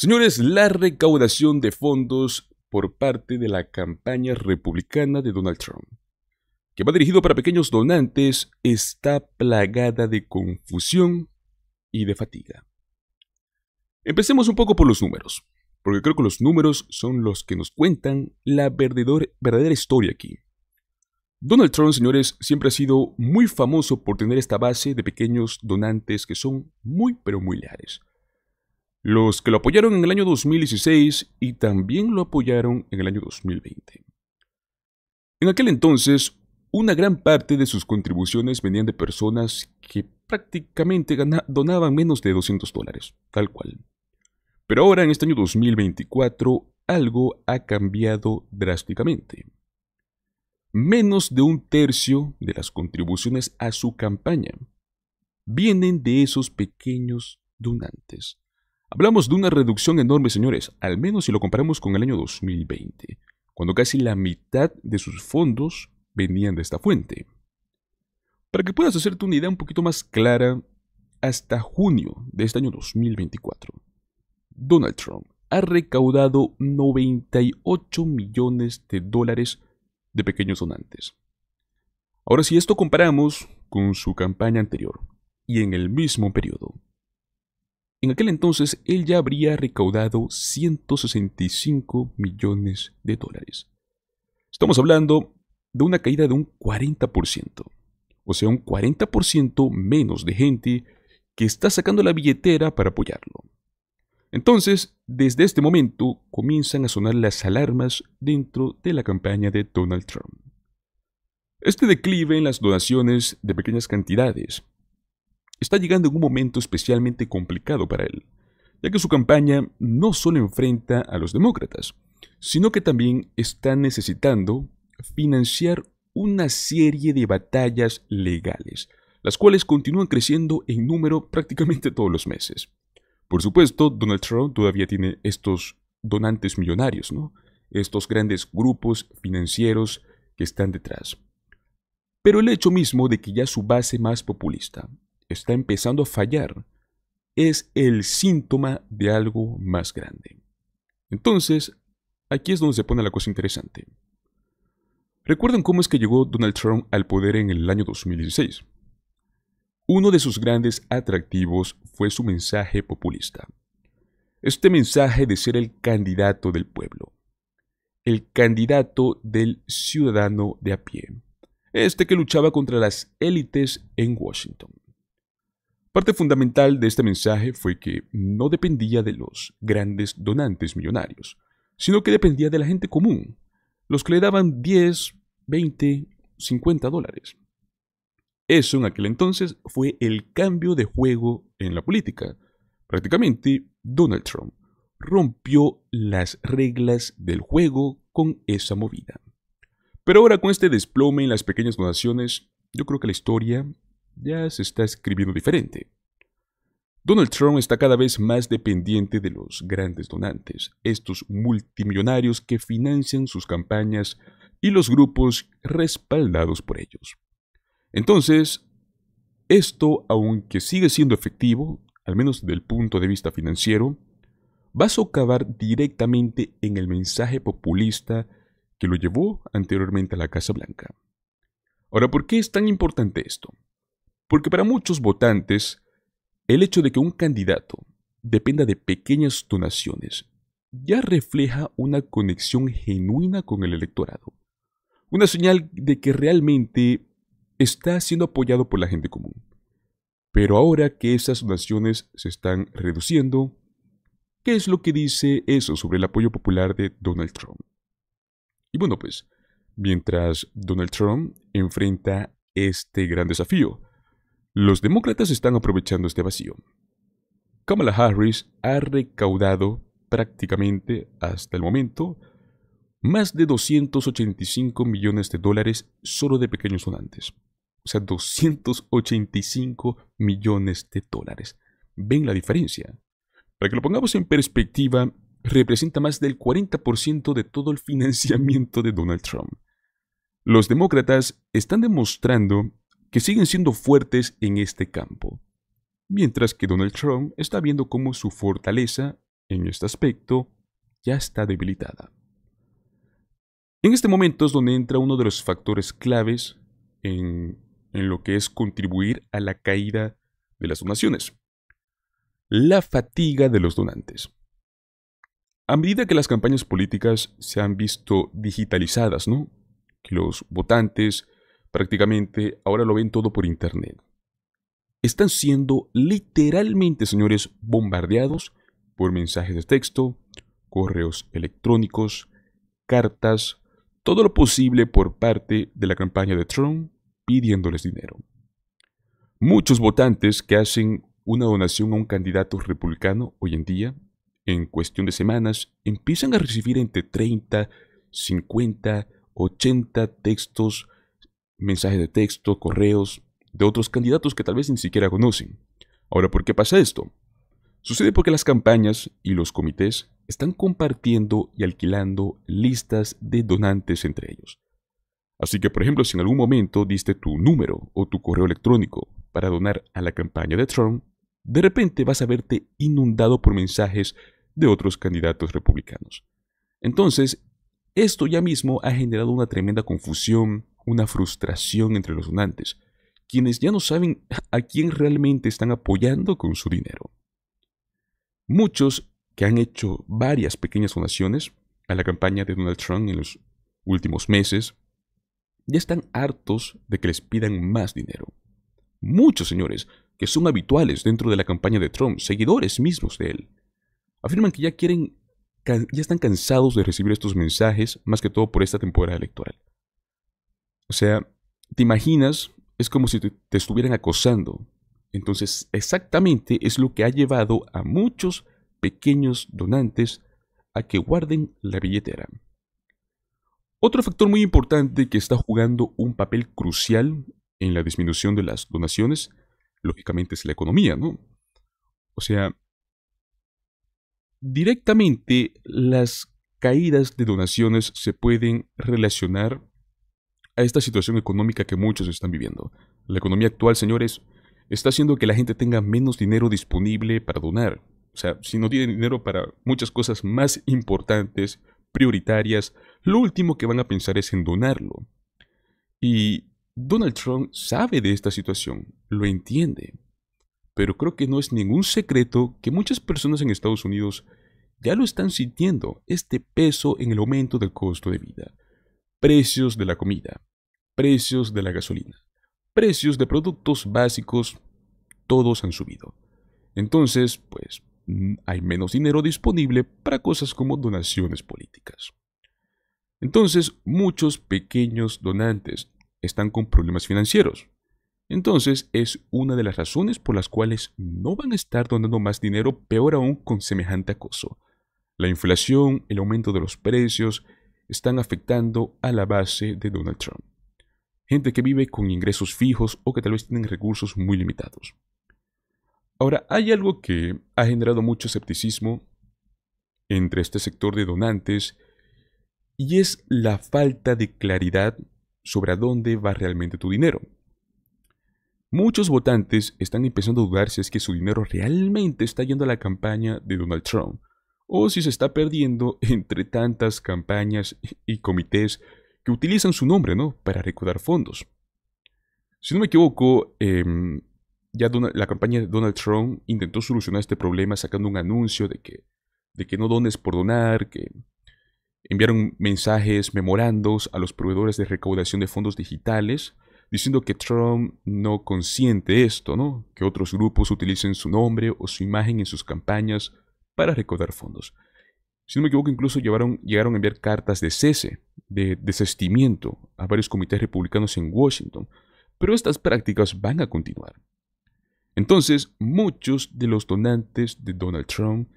Señores, la recaudación de fondos por parte de la campaña republicana de Donald Trump, que va dirigido para pequeños donantes, está plagada de confusión y de fatiga. Empecemos un poco por los números, porque creo que los números son los que nos cuentan la verdadera historia aquí. Donald Trump, señores, siempre ha sido muy famoso por tener esta base de pequeños donantes que son muy pero muy leales los que lo apoyaron en el año 2016 y también lo apoyaron en el año 2020. En aquel entonces, una gran parte de sus contribuciones venían de personas que prácticamente donaban menos de 200 dólares, tal cual. Pero ahora, en este año 2024, algo ha cambiado drásticamente. Menos de un tercio de las contribuciones a su campaña vienen de esos pequeños donantes Hablamos de una reducción enorme, señores, al menos si lo comparamos con el año 2020, cuando casi la mitad de sus fondos venían de esta fuente. Para que puedas hacerte una idea un poquito más clara, hasta junio de este año 2024, Donald Trump ha recaudado 98 millones de dólares de pequeños donantes. Ahora, si esto comparamos con su campaña anterior y en el mismo periodo, en aquel entonces él ya habría recaudado 165 millones de dólares. Estamos hablando de una caída de un 40%, o sea, un 40% menos de gente que está sacando la billetera para apoyarlo. Entonces, desde este momento comienzan a sonar las alarmas dentro de la campaña de Donald Trump. Este declive en las donaciones de pequeñas cantidades está llegando en un momento especialmente complicado para él, ya que su campaña no solo enfrenta a los demócratas, sino que también está necesitando financiar una serie de batallas legales, las cuales continúan creciendo en número prácticamente todos los meses. Por supuesto, Donald Trump todavía tiene estos donantes millonarios, Estos grandes grupos financieros que están detrás. Pero el hecho mismo de que ya su base más populista está empezando a fallar es el síntoma de algo más grande. Entonces, aquí es donde se pone la cosa interesante. Recuerden cómo es que llegó Donald Trump al poder en el año 2016? Uno de sus grandes atractivos fue su mensaje populista. Este mensaje de ser el candidato del pueblo, el candidato del ciudadano de a pie, este que luchaba contra las élites en Washington. Parte fundamental de este mensaje fue que no dependía de los grandes donantes millonarios, sino que dependía de la gente común, los que le daban 10, 20, 50 dólares. Eso en aquel entonces fue el cambio de juego en la política. Prácticamente, Donald Trump rompió las reglas del juego con esa movida. Pero ahora con este desplome en las pequeñas donaciones, yo creo que la historia ya se está escribiendo diferente. Donald Trump está cada vez más dependiente de los grandes donantes, estos multimillonarios que financian sus campañas y los grupos respaldados por ellos. Entonces, esto, aunque sigue siendo efectivo, al menos desde el punto de vista financiero, va a socavar directamente en el mensaje populista que lo llevó anteriormente a la Casa Blanca. Ahora, ¿por qué es tan importante esto? Porque para muchos votantes, el hecho de que un candidato dependa de pequeñas donaciones ya refleja una conexión genuina con el electorado. Una señal de que realmente está siendo apoyado por la gente común. Pero ahora que esas donaciones se están reduciendo, ¿qué es lo que dice eso sobre el apoyo popular de Donald Trump? Y bueno, pues, mientras Donald Trump enfrenta este gran desafío, los demócratas están aprovechando este vacío. Kamala Harris ha recaudado prácticamente hasta el momento más de 285 millones de dólares solo de pequeños donantes. O sea, 285 millones de dólares. ¿Ven la diferencia? Para que lo pongamos en perspectiva, representa más del 40% de todo el financiamiento de Donald Trump. Los demócratas están demostrando que siguen siendo fuertes en este campo, mientras que Donald Trump está viendo cómo su fortaleza en este aspecto ya está debilitada. En este momento es donde entra uno de los factores claves en, en lo que es contribuir a la caída de las donaciones, la fatiga de los donantes. A medida que las campañas políticas se han visto digitalizadas, ¿no? Que los votantes Prácticamente ahora lo ven todo por Internet. Están siendo literalmente, señores, bombardeados por mensajes de texto, correos electrónicos, cartas, todo lo posible por parte de la campaña de Trump pidiéndoles dinero. Muchos votantes que hacen una donación a un candidato republicano hoy en día, en cuestión de semanas, empiezan a recibir entre 30, 50, 80 textos mensajes de texto, correos, de otros candidatos que tal vez ni siquiera conocen. Ahora, ¿por qué pasa esto? Sucede porque las campañas y los comités están compartiendo y alquilando listas de donantes entre ellos. Así que, por ejemplo, si en algún momento diste tu número o tu correo electrónico para donar a la campaña de Trump, de repente vas a verte inundado por mensajes de otros candidatos republicanos. Entonces, esto ya mismo ha generado una tremenda confusión, una frustración entre los donantes, quienes ya no saben a quién realmente están apoyando con su dinero. Muchos que han hecho varias pequeñas donaciones a la campaña de Donald Trump en los últimos meses, ya están hartos de que les pidan más dinero. Muchos señores, que son habituales dentro de la campaña de Trump, seguidores mismos de él, afirman que ya quieren, ya están cansados de recibir estos mensajes, más que todo por esta temporada electoral. O sea, te imaginas, es como si te, estuvieran acosando. Entonces, exactamente es lo que ha llevado a muchos pequeños donantes a que guarden la billetera. Otro factor muy importante que está jugando un papel crucial en la disminución de las donaciones, lógicamente, es la economía, ¿no? O sea, directamente las caídas de donaciones se pueden relacionar a esta situación económica que muchos están viviendo. La economía actual, señores, está haciendo que la gente tenga menos dinero disponible para donar. O sea, si no tienen dinero para muchas cosas más importantes, prioritarias, lo último que van a pensar es en donarlo. Y Donald Trump sabe de esta situación, lo entiende. Pero creo que no es ningún secreto que muchas personas en Estados Unidos ya lo están sintiendo, este peso en el aumento del costo de vida precios de la comida, precios de la gasolina, precios de productos básicos, todos han subido. Entonces, pues, mm, hay menos dinero disponible para cosas como donaciones políticas. Entonces, muchos pequeños donantes están con problemas financieros. Entonces, es una de las razones por las cuales no van a estar donando más dinero, peor aún con semejante acoso. La inflación, el aumento de los precios, están afectando a la base de Donald Trump. Gente que vive con ingresos fijos o que tal vez tienen recursos muy limitados. Ahora, hay algo que ha generado mucho escepticismo entre este sector de donantes y es la falta de claridad sobre a dónde va realmente tu dinero. Muchos votantes están empezando a dudar si es que su dinero realmente está yendo a la campaña de Donald Trump o si se está perdiendo entre tantas campañas y comités que utilizan su nombre ¿no? para recaudar fondos. Si no me equivoco, em, ya la campaña de Donald Trump intentó solucionar este problema sacando un anuncio de que, de que no dones por donar, que enviaron mensajes, memorandos a los proveedores de recaudación de fondos digitales, diciendo que Trump no consiente esto, ¿no? que otros grupos utilicen su nombre o su imagen en sus campañas para recaudar fondos. Si no me equivoco, incluso llegaron a enviar cartas de cese, de desestimiento a varios comités republicanos en Washington, pero estas prácticas van a continuar. Entonces, muchos de los donantes de Donald Trump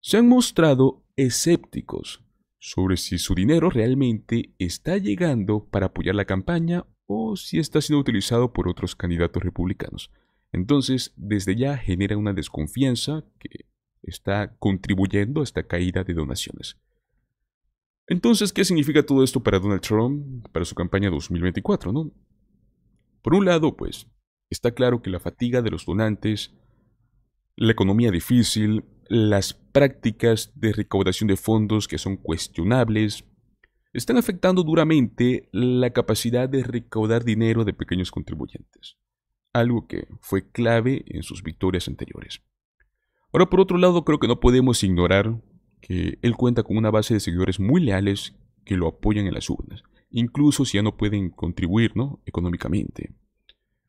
se han mostrado escépticos sobre si su dinero realmente está llegando para apoyar la campaña o si está siendo utilizado por otros candidatos republicanos. Entonces, desde ya genera una desconfianza que está contribuyendo a esta caída de donaciones. Entonces, ¿qué significa todo esto para Donald Trump, para su campaña 2024, no? Por un lado, pues, está claro que la fatiga de los donantes, la economía difícil, las prácticas de recaudación de fondos que son cuestionables, están afectando duramente la capacidad de recaudar dinero de pequeños contribuyentes, algo que fue clave en sus victorias anteriores. Ahora, por otro lado, creo que no podemos ignorar que él cuenta con una base de seguidores muy leales que lo apoyan en las urnas, incluso si ya no pueden contribuir económicamente.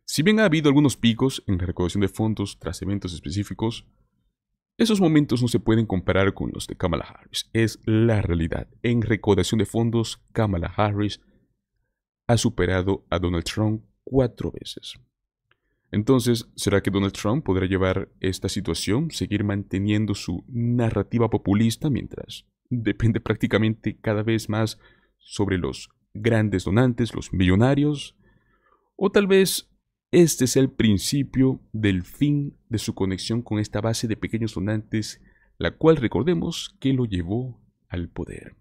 Si bien ha habido algunos picos en la recaudación de fondos tras eventos específicos, esos momentos no se pueden comparar con los de Kamala Harris. Es la realidad. En recaudación de fondos, Kamala Harris ha superado a Donald Trump cuatro veces. Entonces, ¿será que Donald Trump podrá llevar esta situación, seguir manteniendo su narrativa populista mientras depende prácticamente cada vez más sobre los grandes donantes, los millonarios? O tal vez este es el principio del fin de su conexión con esta base de pequeños donantes, la cual recordemos que lo llevó al poder.